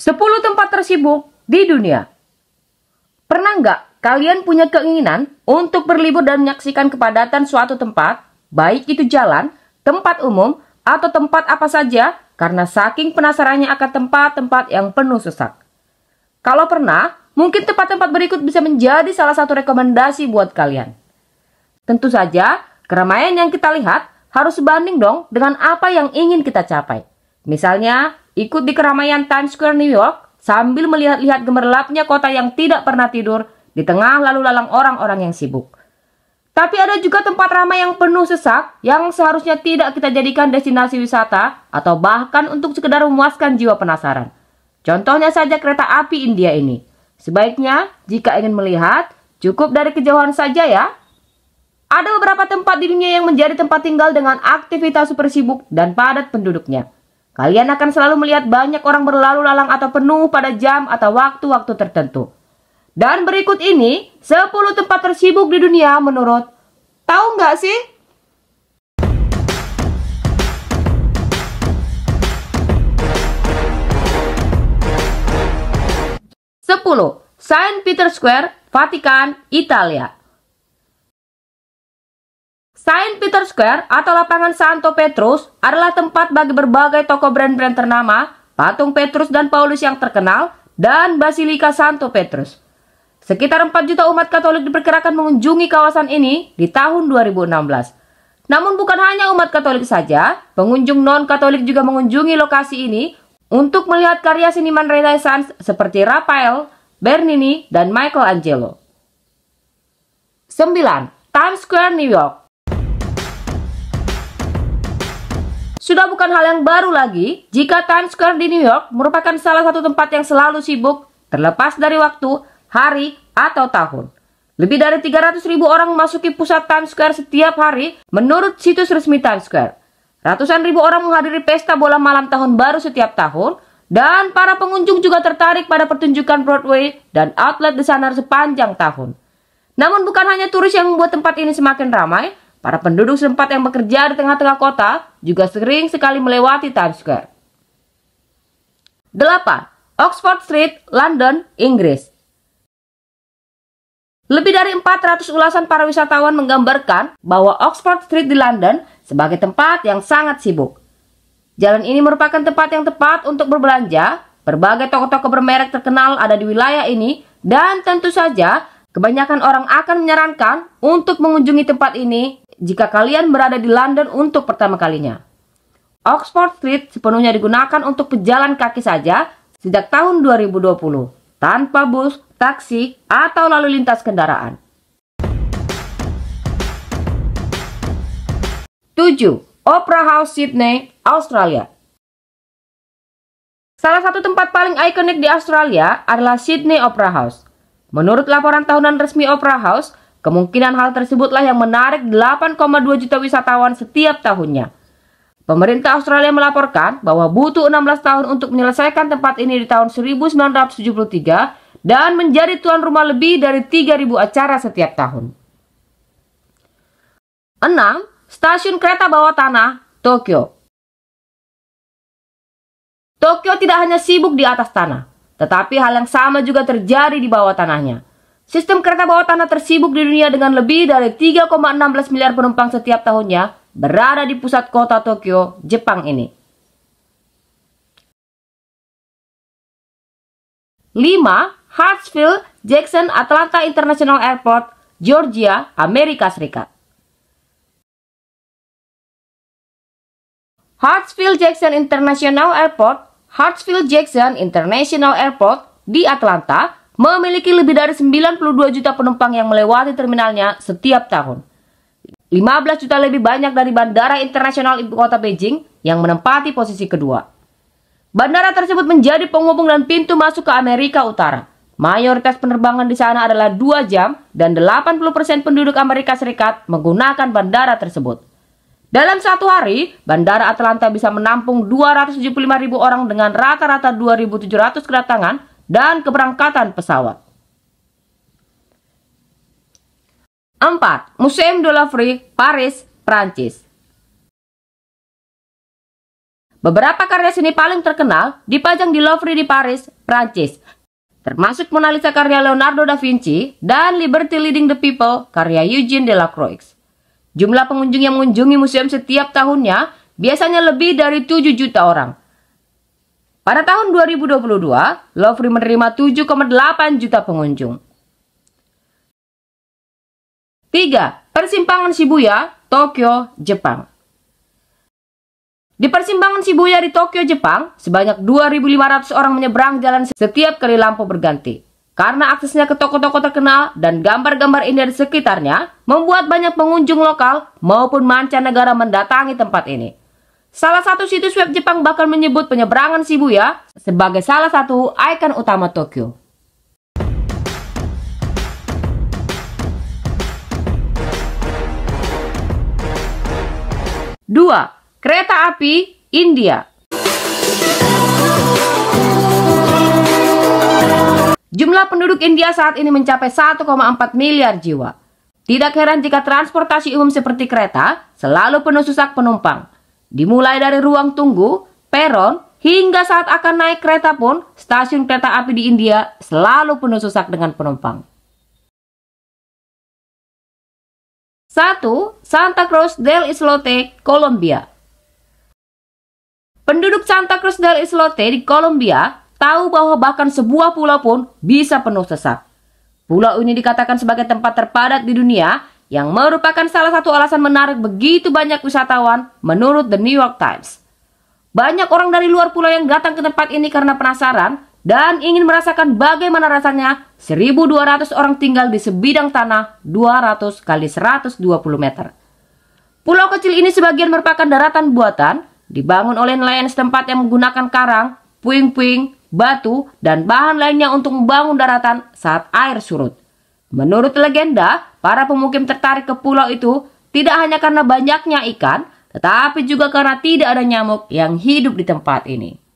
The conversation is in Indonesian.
10 tempat tersibuk di dunia. Pernah nggak kalian punya keinginan untuk berlibur dan menyaksikan kepadatan suatu tempat, baik itu jalan, tempat umum, atau tempat apa saja karena saking penasarannya akan tempat-tempat yang penuh sesak. Kalau pernah, mungkin tempat-tempat berikut bisa menjadi salah satu rekomendasi buat kalian. Tentu saja, keramaian yang kita lihat harus sebanding dong dengan apa yang ingin kita capai. Misalnya, ikut di keramaian Times Square New York sambil melihat-lihat gemerlapnya kota yang tidak pernah tidur di tengah lalu lalang orang-orang yang sibuk. Tapi ada juga tempat ramai yang penuh sesak yang seharusnya tidak kita jadikan destinasi wisata atau bahkan untuk sekedar memuaskan jiwa penasaran. Contohnya saja kereta api India ini. Sebaiknya jika ingin melihat, cukup dari kejauhan saja ya. Ada beberapa tempat di dunia yang menjadi tempat tinggal dengan aktivitas super sibuk dan padat penduduknya. Kalian akan selalu melihat banyak orang berlalu lalang atau penuh pada jam atau waktu-waktu tertentu. Dan berikut ini 10 tempat tersibuk di dunia menurut tahu nggak sih? Sepuluh, Saint Peter Square, Vatikan, Italia. Saint Peter Square atau lapangan Santo Petrus adalah tempat bagi berbagai toko brand-brand ternama, patung Petrus dan Paulus yang terkenal, dan Basilika Santo Petrus. Sekitar 4 juta umat Katolik diperkirakan mengunjungi kawasan ini di tahun 2016. Namun bukan hanya umat Katolik saja, pengunjung non-Katolik juga mengunjungi lokasi ini untuk melihat karya seniman Renaissance seperti Raphael, Bernini, dan Michelangelo. 9. Times Square New York Sudah bukan hal yang baru lagi jika Times Square di New York merupakan salah satu tempat yang selalu sibuk terlepas dari waktu, hari, atau tahun. Lebih dari 300 ribu orang memasuki pusat Times Square setiap hari menurut situs resmi Times Square. Ratusan ribu orang menghadiri pesta bola malam tahun baru setiap tahun dan para pengunjung juga tertarik pada pertunjukan Broadway dan outlet desainer sepanjang tahun. Namun bukan hanya turis yang membuat tempat ini semakin ramai, Para penduduk setempat yang bekerja di tengah-tengah kota juga sering sekali melewati Times Square. 8. Oxford Street, London, Inggris. Lebih dari 400 ulasan para wisatawan menggambarkan bahwa Oxford Street di London sebagai tempat yang sangat sibuk. Jalan ini merupakan tempat yang tepat untuk berbelanja. Berbagai toko-toko bermerek terkenal ada di wilayah ini dan tentu saja kebanyakan orang akan menyarankan untuk mengunjungi tempat ini jika kalian berada di London untuk pertama kalinya. Oxford Street sepenuhnya digunakan untuk pejalan kaki saja sejak tahun 2020, tanpa bus, taksi, atau lalu lintas kendaraan. 7. Opera House Sydney, Australia Salah satu tempat paling ikonik di Australia adalah Sydney Opera House. Menurut laporan tahunan resmi Opera House, Kemungkinan hal tersebutlah yang menarik 8,2 juta wisatawan setiap tahunnya. Pemerintah Australia melaporkan bahwa butuh 16 tahun untuk menyelesaikan tempat ini di tahun 1973 dan menjadi tuan rumah lebih dari 3.000 acara setiap tahun. 6. Stasiun kereta bawah tanah, Tokyo. Tokyo tidak hanya sibuk di atas tanah, tetapi hal yang sama juga terjadi di bawah tanahnya. Sistem kereta bawah tanah tersibuk di dunia dengan lebih dari 3,16 miliar penumpang setiap tahunnya berada di pusat kota Tokyo, Jepang ini. 5. Hartsfield Jackson Atlanta International Airport, Georgia, Amerika Serikat. Hartsfield Jackson International Airport, Hartsfield Jackson International Airport di Atlanta, memiliki lebih dari 92 juta penumpang yang melewati terminalnya setiap tahun. 15 juta lebih banyak dari Bandara Internasional Ibu Kota Beijing yang menempati posisi kedua. Bandara tersebut menjadi penghubung dan pintu masuk ke Amerika Utara. Mayoritas penerbangan di sana adalah 2 jam dan 80% penduduk Amerika Serikat menggunakan bandara tersebut. Dalam satu hari, Bandara Atlanta bisa menampung 275.000 orang dengan rata-rata 2.700 kedatangan dan keberangkatan pesawat. 4. Museum de l'Ouvre, Paris, Prancis. Beberapa karya seni paling terkenal dipajang di Louvre di Paris, Prancis, termasuk Mona Lisa karya Leonardo da Vinci dan Liberty Leading the People karya Eugene Delacroix. Jumlah pengunjung yang mengunjungi museum setiap tahunnya biasanya lebih dari 7 juta orang. Pada tahun 2022, Lovely menerima 7,8 juta pengunjung. 3. Persimpangan Shibuya, Tokyo, Jepang Di persimpangan Shibuya di Tokyo, Jepang, sebanyak 2.500 orang menyeberang jalan setiap kali lampu berganti. Karena aksesnya ke toko-toko terkenal dan gambar-gambar indah di sekitarnya, membuat banyak pengunjung lokal maupun mancanegara mendatangi tempat ini. Salah satu situs web Jepang bahkan menyebut penyeberangan Shibuya sebagai salah satu ikon utama Tokyo. Dua, kereta api India. Jumlah penduduk India saat ini mencapai 1,4 miliar jiwa. Tidak heran jika transportasi umum seperti kereta selalu penuh susah penumpang. Dimulai dari ruang tunggu, peron, hingga saat akan naik kereta pun, stasiun kereta api di India selalu penuh sesak dengan penumpang. 1. Santa Cruz del Islote, Kolombia Penduduk Santa Cruz del Islote di Kolombia tahu bahwa bahkan sebuah pulau pun bisa penuh sesak. Pulau ini dikatakan sebagai tempat terpadat di dunia yang merupakan salah satu alasan menarik begitu banyak wisatawan menurut The New York Times. Banyak orang dari luar pulau yang datang ke tempat ini karena penasaran dan ingin merasakan bagaimana rasanya 1200 orang tinggal di sebidang tanah 200 kali 120 meter. Pulau kecil ini sebagian merupakan daratan buatan dibangun oleh nelayan setempat yang menggunakan karang, puing-puing, batu, dan bahan lainnya untuk membangun daratan saat air surut. Menurut legenda, para pemukim tertarik ke pulau itu tidak hanya karena banyaknya ikan, tetapi juga karena tidak ada nyamuk yang hidup di tempat ini.